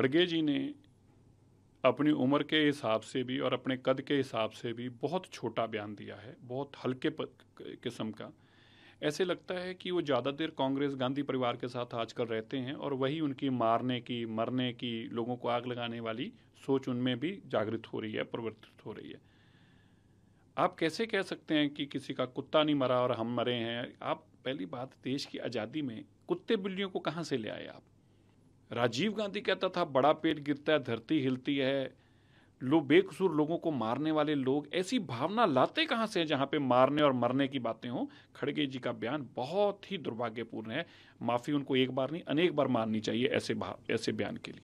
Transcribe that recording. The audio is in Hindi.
खड़गे जी ने अपनी उम्र के हिसाब से भी और अपने कद के हिसाब से भी बहुत छोटा बयान दिया है बहुत हल्के किस्म का ऐसे लगता है कि वो ज़्यादा देर कांग्रेस गांधी परिवार के साथ आजकल रहते हैं और वही उनकी मारने की मरने की लोगों को आग लगाने वाली सोच उनमें भी जागृत हो रही है परिवर्तित हो रही है आप कैसे कह सकते हैं कि किसी का कुत्ता नहीं मरा और हम मरे हैं आप पहली बात देश की आज़ादी में कुत्ते बिल्लियों को कहाँ से ले आए आप राजीव गांधी कहता था बड़ा पेट गिरता है धरती हिलती है लो बेकसूर लोगों को मारने वाले लोग ऐसी भावना लाते कहाँ से हैं जहाँ पे मारने और मरने की बातें हों खड़गे जी का बयान बहुत ही दुर्भाग्यपूर्ण है माफ़ी उनको एक बार नहीं अनेक बार मारनी चाहिए ऐसे भाव ऐसे बयान के लिए